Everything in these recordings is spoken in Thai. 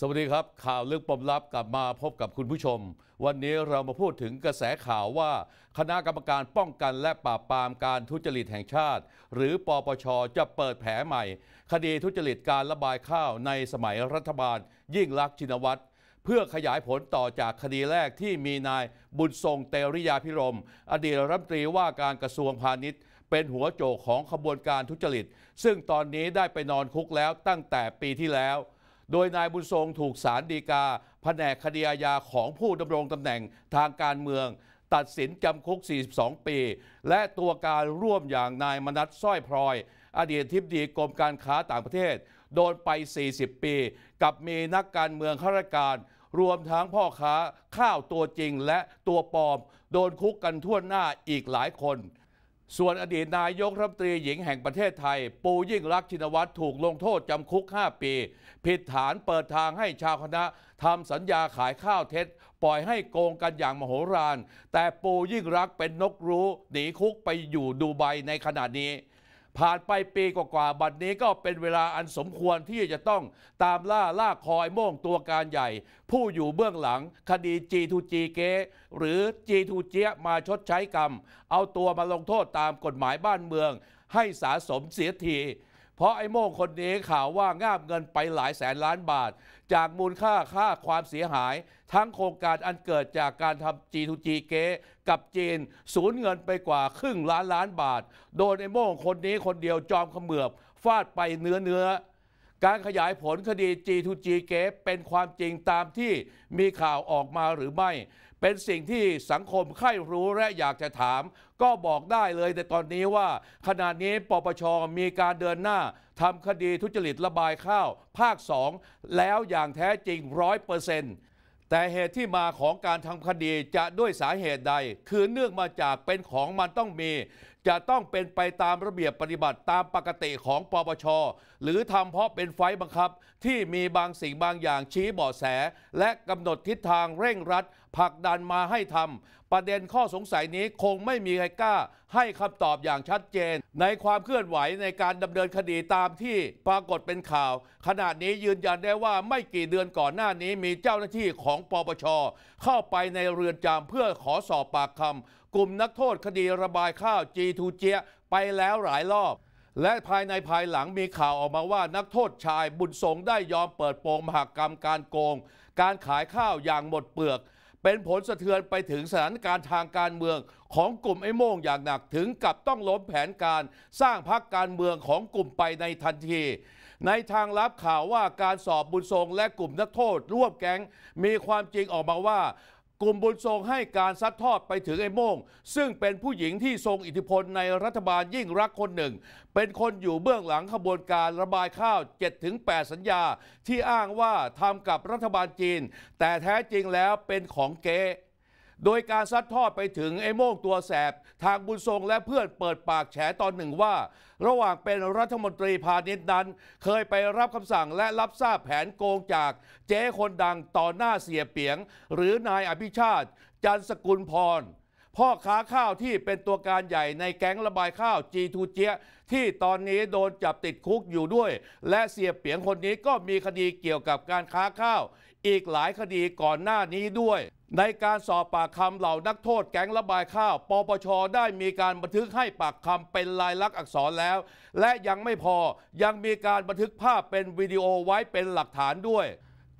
สวัสดีครับ ข่าวลึกปมลับกลับมาพบกับคุณผู้ชม วันนี้เรามาพูดถึงกระแสข่าวว่า คณะกรรมการป้องกันและปราบปรามการทุจริตแห่งชาติ หรือปปช จะเปิดแผลใหม่ คดีทุจริตการระบายข้าวในสมัยรัฐบาลยิ่งลักษณ์ชินวัตร เพื่อขยายผลต่อจากคดีแรกที่มีนายบุญทรงเตริยาพิรมอดีตรัฐมนตรีว่าการกระทรวงพาณิชย์ เป็นหัวโจกของขบวนการทุจริต ซึ่งตอนนี้ได้ไปนอนคุกแล้วตั้งแต่ปีที่แล้วโดยนายบุญทรงถูกศาลฎีกาแผนกคดีอาญาของผู้ดำรงตำแหน่งทางการเมืองตัดสินจำคุก 42 ปี และตัวการร่วมอย่างนายมนัสสร้อยพลอย อดีตทิ์ดีกรมการค้าต่างประเทศ โดนไป 40 ปี กับมีนักการเมืองข้าราชการ รวมทั้งพ่อค้าข้าวตัวจริงและตัวปลอม โดนคุกกันทั่วหน้าอีกหลายคนส่วนอดีตนายกรัฐมนตรีหญิงแห่งประเทศไทย ปูยิ่งรักชินวัตรถูกลงโทษจำคุก5 ปี ผิดฐานเปิดทางให้ชาวคณะ ทำสัญญาขายข้าวเท็จปล่อยให้โกงกันอย่างมโหฬารแต่ปูยิ่งรักเป็นนกรู้ หนีคุกไปอยู่ดูไบในขณะนี้ผ่านไปปีกว่าๆ บัดนี้ก็เป็นเวลาอันสมควรที่จะต้องตามล่าล่าคอยโม่งตัวการใหญ่ ผู้อยู่เบื้องหลัง คดี G2G เกหรือ G2G มาชดใช้กรรม เอาตัวมาลงโทษตามกฎหมายบ้านเมืองให้สาสมเสียทีเพราะไอ้โม่งคนนี้ข่าวว่างาบเงินไปหลายแสนล้านบาท จากมูลค่าค่าความเสียหาย ทั้งโครงการอันเกิดจากการทำจีทูจีเกกับจีนสูญเงินไปกว่าครึ่งล้านล้านบาท โดนไอ้โม่งคนนี้คนเดียวจอมขมือบฟาดไปเนื้อเนื้อการขยายผลคดี G2G เกเป็นความจริงตามที่มีข่าวออกมาหรือไม่เป็นสิ่งที่สังคมใคร่รู้ และอยากจะถาม ก็บอกได้เลยในตอนนี้ว่าขณะนี้ปปชมีการเดินหน้าทำคดีทุจริตระบายข้าว ภาค 2 แล้วอย่างแท้จริงร้อยเปอร์เซ็นต์แต่เหตุที่มาของการทำคดีจะด้วยสาเหตุใด คือเนื่องมาจากเป็นของมันต้องมีจะต้องเป็นไปตามระเบียบปฏิบัติตามปกติของปปช หรือทำเพราะเป็นไฟบังคับที่มีบางสิ่งบางอย่างชี้เบาะแส และกำหนดทิศทางเร่งรัดผลักดันมาให้ทำประเด็นข้อสงสัยนี้คงไม่มีใครกล้าให้คำตอบอย่างชัดเจน ในความเคลื่อนไหวในการดำเนินคดีตามที่ปรากฏเป็นข่าวขณะนี้ยืนยันได้ว่าไม่กี่เดือนก่อนหน้านี้มีเจ้าหน้าที่ของปปชเข้าไปในเรือนจำเพื่อขอสอบปากคำกลุ่มนักโทษคดีระบายข้าวจีทูเจไปแล้วหลายรอบ และภายในภายหลังมีข่าวออกมาว่านักโทษชายบุญสงได้ยอมเปิดโปงมหากรรมการโกง การขายข้าวอย่างหมดเปลือกเป็นผลสะเทือนไปถึงสถานการณ์ทางการเมืองของกลุ่มไอ้โม่งอย่างหนักถึงกับต้องล้มแผนการสร้างพรรคการเมืองของกลุ่มไปในทันที ในทางลับข่าวว่าการสอบบุญทรงและกลุ่มนักโทษร่วมแก๊ง มีความจริงออกมาว่ากลุ่มบุญทรงให้การซัดทอดไปถึงไอ้โม่งซึ่งเป็นผู้หญิงที่ทรงอิทธิพลในรัฐบาลยิ่งรักคนหนึ่ง เป็นคนอยู่เบื้องหลังขบวนการระบายข้าว 7-8 สัญญา ที่อ้างว่าทำกับรัฐบาลจีน แต่แท้จริงแล้วเป็นของเก๊โดยการซัดทอดไปถึงไอ้โม่งตัวแสบ ทางบุญทรงและเพื่อนเปิดปากแฉตอนหนึ่งว่า ระหว่างเป็นรัฐมนตรีพาณิชย์นั้น เคยไปรับคำสั่งและรับทราบแผนโกงจากเจ๊คนดังต่อหน้าเสียเปียง หรือนายอภิชาติ จันสกุลพร พ่อค้าข้าวที่เป็นตัวการใหญ่ในแก๊งระบายข้าวจีทูเจียที่ตอนนี้โดนจับติดคุกอยู่ด้วย และเสียเปียงคนนี้ก็มีคดีเกี่ยวกับการค้าข้าว อีกหลายคดีก่อนหน้านี้ด้วยในการสอบปากคำเหล่านักโทษแก๊งระบายข้าว ปปชได้มีการบันทึกให้ปากคำเป็นลายลักษณ์อักษรแล้ว และยังไม่พอยังมีการบันทึกภาพเป็นวิดีโอไว้เป็นหลักฐานด้วย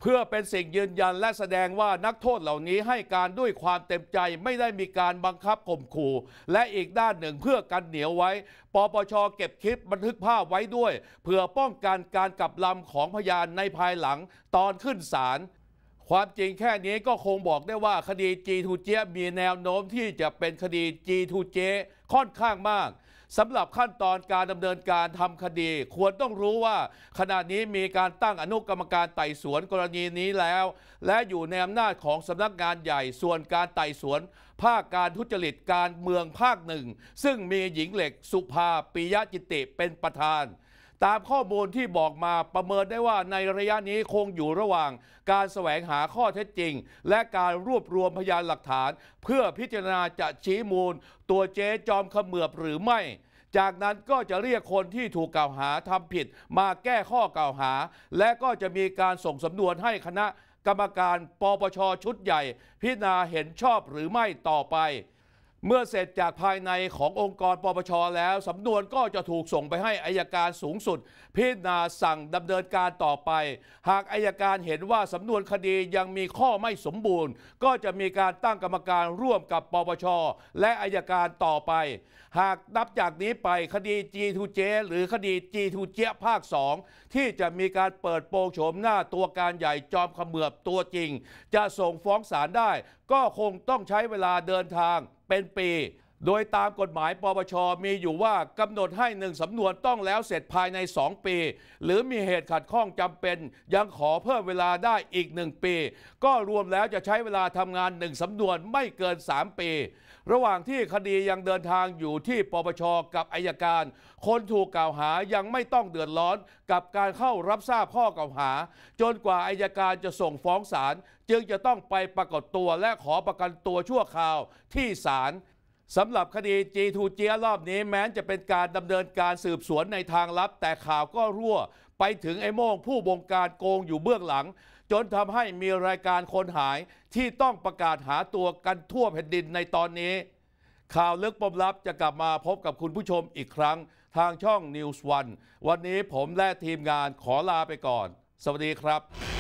เพื่อเป็นสิ่งยืนยันและแสดงว่านักโทษเหล่านี้ให้การด้วยความเต็มใจไม่ได้มีการบังคับข่มขู่ และอีกด้านหนึ่งเพื่อกันเหนียวไว้ปปชเก็บคลิปบันทึกภาพไว้ด้วย เพื่อป้องกันการกลับลำของพยานในภายหลังตอนขึ้นศาลความจริงแค่นี้ก็คงบอกได้ว่าคดี G2J มีแนวโน้มที่จะเป็นคดี G2J ค่อนข้างมากสำหรับขั้นตอนการดำเนินการทำคดี ควรต้องรู้ว่า ขณะนี้มีการตั้งอนุกรรมการไต่สวนกรณีนี้แล้ว และอยู่ในอำนาจของสำนักงานใหญ่ส่วนการไต่สวน ภาคการทุจริตการเมืองภาคหนึ่งซึ่งมีหญิงเหล็กสุภาปิยะจิติเป็นประธานตามข้อมูลที่บอกมาประเมินได้ว่าในระยะนี้คงอยู่ระหว่าง การแสวงหาข้อเท็จจริง และการรวบรวมพยานหลักฐาน เพื่อพิจารณาจะชี้มูล ตัวเจ๊จอมขมือบหรือไม่ จากนั้นก็จะเรียกคนที่ถูกกล่าวหา ทำผิดมาแก้ข้อกล่าวหา และก็จะมีการส่งสำนวนให้คณะกรรมการปปชชุดใหญ่ พิจารณาเห็นชอบหรือไม่ต่อไปเมื่อเสร็จจากภายในขององค์กรปปชแล้วสำนวนก็จะถูกส่งไปให้อายการสูงสุด พิจารณาสั่งดำเนินการต่อไป หากอายการเห็นว่าสำนวนคดียังมีข้อไม่สมบูรณ์ ก็จะมีการตั้งกรรมการร่วมกับปปชและอายการต่อไป หากนับจากนี้ไปคดี G2J หรือคดี G2J ภาค 2 ที่จะมีการเปิดโปงโฉมหน้าตัวการใหญ่จอมขมือบตัวจริง จะส่งฟ้องศาลได้ ก็คงต้องใช้เวลาเดินทางเป็นปีโดยตามกฎหมายปปชมีอยู่ว่ากำหนดให้หนึ่งสำนวนต้องแล้วเสร็จภายใน 2 ปี หรือมีเหตุขัดข้องจำเป็นยังขอเพิ่มเวลาได้อีก 1 ปี ก็รวมแล้วจะใช้เวลาทำงานหนึ่งสำนวนไม่เกิน 3 ปี ระหว่างที่คดียังเดินทางอยู่ที่ปปชกับอายการ คนถูกกล่าวหายังไม่ต้องเดือดร้อนกับการเข้ารับทราบข้อกล่าวหา จนกว่าอายการจะส่งฟ้องศาลจึงจะต้องไปปรากฏตัวและขอประกันตัวชั่วคราวที่ศาลสำหรับคดีจีทูเจียรอบนี้แม้จะเป็นการดำเนินการสืบสวนในทางลับแต่ข่าวก็รั่วไปถึงไอ้โมงผู้บงการโกงอยู่เบื้องหลัง จนทำให้มีรายการคนหายที่ต้องประกาศหาตัวกันทั่วแผ่นดินในตอนนี้ ข่าวลึกปมลับจะกลับมาพบกับคุณผู้ชมอีกครั้ง ทางช่อง News วันวันนี้ผมและทีมงานขอลาไปก่อน สวัสดีครับ